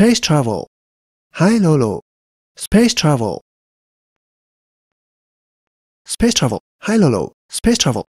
Space travel. Hi Lolo. Space travel. Space travel. Hi Lolo. Space travel.